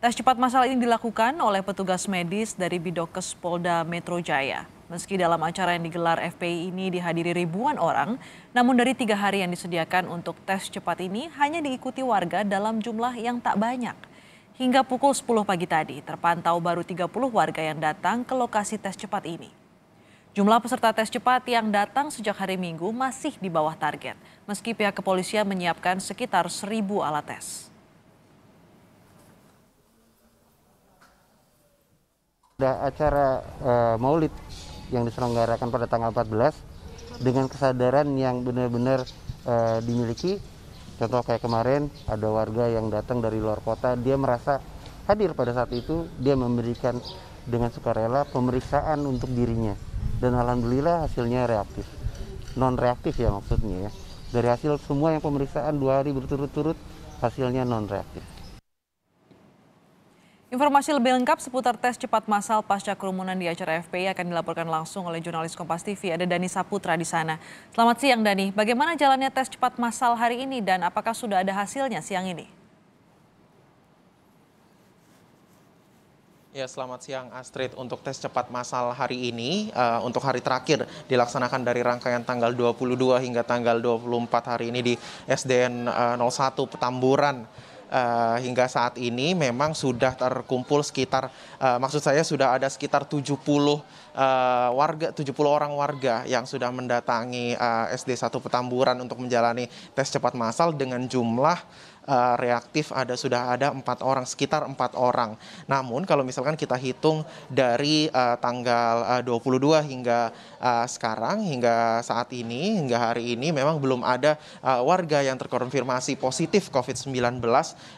Tes cepat masalah ini dilakukan oleh petugas medis dari Bidokes Polda Metro Jaya. Meski dalam acara yang digelar FPI ini dihadiri ribuan orang, namun dari tiga hari yang disediakan untuk tes cepat ini hanya diikuti warga dalam jumlah yang tak banyak. Hingga pukul 10 pagi tadi, terpantau baru 30 warga yang datang ke lokasi tes cepat ini. Jumlah peserta tes cepat yang datang sejak hari Minggu masih di bawah target, meski pihak kepolisian menyiapkan sekitar 1.000 alat tes. Ada acara uh, Maulid yang diselenggarakan pada tanggal 14 dengan kesadaran yang benar-benar uh, dimiliki. Contoh kayak kemarin ada warga yang datang dari luar kota, dia merasa hadir pada saat itu, dia memberikan dengan sukarela pemeriksaan untuk dirinya. Dan alhamdulillah hasilnya reaktif. Non reaktif ya maksudnya ya. Dari hasil semua yang pemeriksaan dua hari berturut-turut hasilnya non reaktif. Informasi lebih lengkap seputar tes cepat massal pasca kerumunan di acara FPI akan dilaporkan langsung oleh jurnalis Kompas TV. Ada Dani Saputra di sana. Selamat siang Dani. Bagaimana jalannya tes cepat massal hari ini dan apakah sudah ada hasilnya siang ini? Ya, selamat siang Astrid. Untuk tes cepat massal hari ini, uh, untuk hari terakhir dilaksanakan dari rangkaian tanggal 22 hingga tanggal 24 hari ini di SDN uh, 01 Petamburan uh, hingga saat ini memang sudah terkumpul sekitar uh, maksud saya sudah ada sekitar 70 uh, eh, warga 70 orang warga yang sudah mendatangi uh, SD 1 Petamburan untuk menjalani tes cepat massal dengan jumlah Eh, reaktif ada sudah ada empat orang sekitar empat orang. Namun kalau misalkan kita hitung dari uh, tanggal eh, uh, 22 hingga uh, sekarang hingga saat ini hingga hari ini memang belum ada uh, warga yang terkonfirmasi positif COVID-19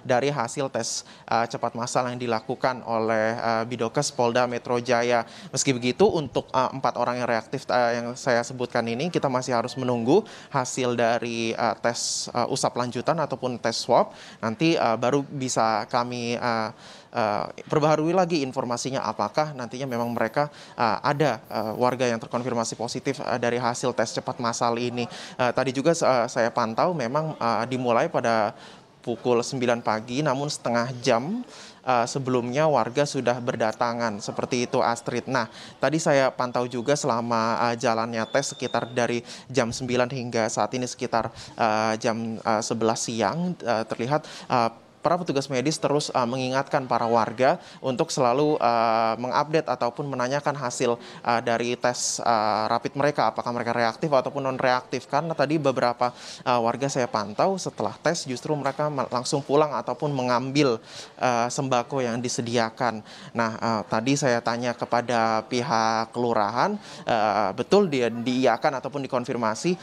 dari hasil tes uh, cepat massal yang dilakukan oleh uh, Bidokes Polda Metro Jaya. Meski begitu untuk uh, empat orang yang reaktif uh, yang saya sebutkan ini kita masih harus menunggu hasil dari uh, tes uh, usap lanjutan ataupun tes swab nanti eh, baru bisa kami eh, eh, perbaharui lagi informasinya apakah nantinya memang mereka ada warga yang terkonfirmasi positif dari hasil tes cepat masal ini. tadi juga saya pantau memang dimulai pada pukul sembilan pagi namun setengah jam uh, sebelumnya warga sudah berdatangan seperti itu Astrid. Nah, tadi saya pantau juga selama uh, jalannya tes sekitar dari jam 9 hingga saat ini sekitar uh, jam uh, 11 siang uh, terlihat uh, para petugas medis terus uh, mengingatkan para warga untuk selalu uh, mengupdate ataupun menanyakan hasil uh, dari tes uh, rapid mereka apakah mereka reaktif ataupun non reaktif karena tadi beberapa uh, warga saya pantau setelah tes justru mereka langsung pulang ataupun mengambil uh, sembako yang disediakan. Nah, uh, tadi saya tanya kepada pihak kelurahan uh, betul dia diiakan ataupun dikonfirmasi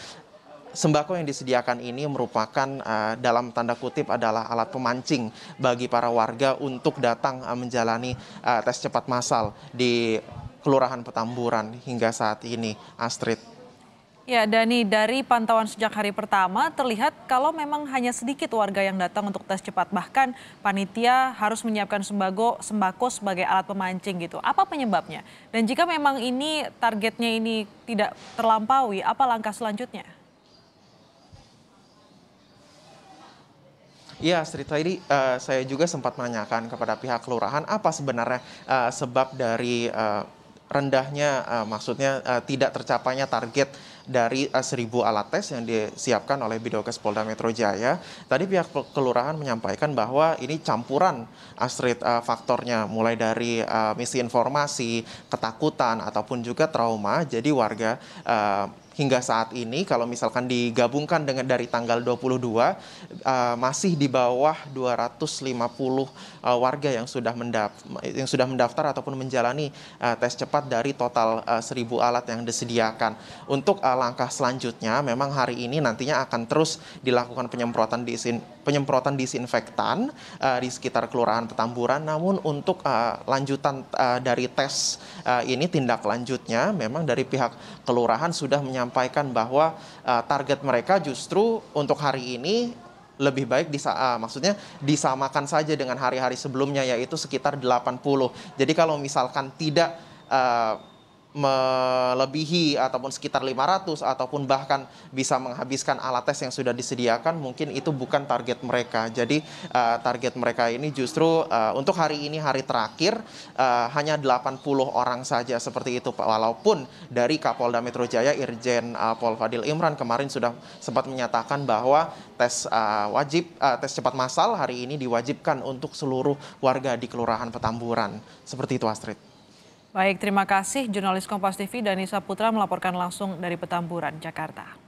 sembako yang disediakan ini merupakan eh, dalam tanda kutip adalah alat pemancing bagi para warga untuk datang eh, menjalani eh, tes cepat masal di Kelurahan Petamburan hingga saat ini, Astrid. Ya, Dani, dari pantauan sejak hari pertama terlihat kalau memang hanya sedikit warga yang datang untuk tes cepat. Bahkan panitia harus menyiapkan sembako, sembako sebagai alat pemancing gitu. Apa penyebabnya? Dan jika memang ini targetnya ini tidak terlampaui, apa langkah selanjutnya? Iya, Sri Ini uh, eh, saya juga sempat menanyakan kepada pihak kelurahan apa sebenarnya uh, sebab dari uh, rendahnya, uh, maksudnya uh, tidak tercapainya target dari eh, seribu alat tes yang disiapkan oleh Bidokes Polda Metro Jaya. Tadi pihak kelurahan menyampaikan bahwa ini campuran Astrid uh, faktornya mulai dari uh, informasi, ketakutan ataupun juga trauma. Jadi warga uh, hingga saat ini kalau misalkan digabungkan dengan dari tanggal 22 uh, masih di bawah 250 uh, warga yang sudah yang sudah mendaftar ataupun menjalani uh, tes cepat dari total uh, 1000 alat yang disediakan. Untuk uh, langkah selanjutnya memang hari ini nantinya akan terus dilakukan penyemprotan disin penyemprotan disinfektan uh, di sekitar Kelurahan Petamburan. Namun untuk uh, lanjutan uh, dari tes uh, ini tindak lanjutnya memang dari pihak kelurahan sudah menyampaikan bahwa uh, target mereka justru untuk hari ini lebih baik disa uh, maksudnya disamakan saja dengan hari-hari sebelumnya yaitu sekitar 80. Jadi kalau misalkan tidak uh, melebihi ataupun sekitar 500 ataupun bahkan bisa menghabiskan alat tes yang sudah disediakan mungkin itu bukan target mereka. Jadi uh, target mereka ini justru uh, untuk hari ini hari terakhir uh, hanya 80 orang saja seperti itu Pak. Walaupun dari Kapolda Metro Jaya Irjen uh, Pol Fadil Imran kemarin sudah sempat menyatakan bahwa tes uh, wajib uh, tes cepat massal hari ini diwajibkan untuk seluruh warga di Kelurahan Petamburan. Seperti itu Astrid. Baik, terima kasih jurnalis Kompas TV Danisa Putra melaporkan langsung dari Petamburan, Jakarta.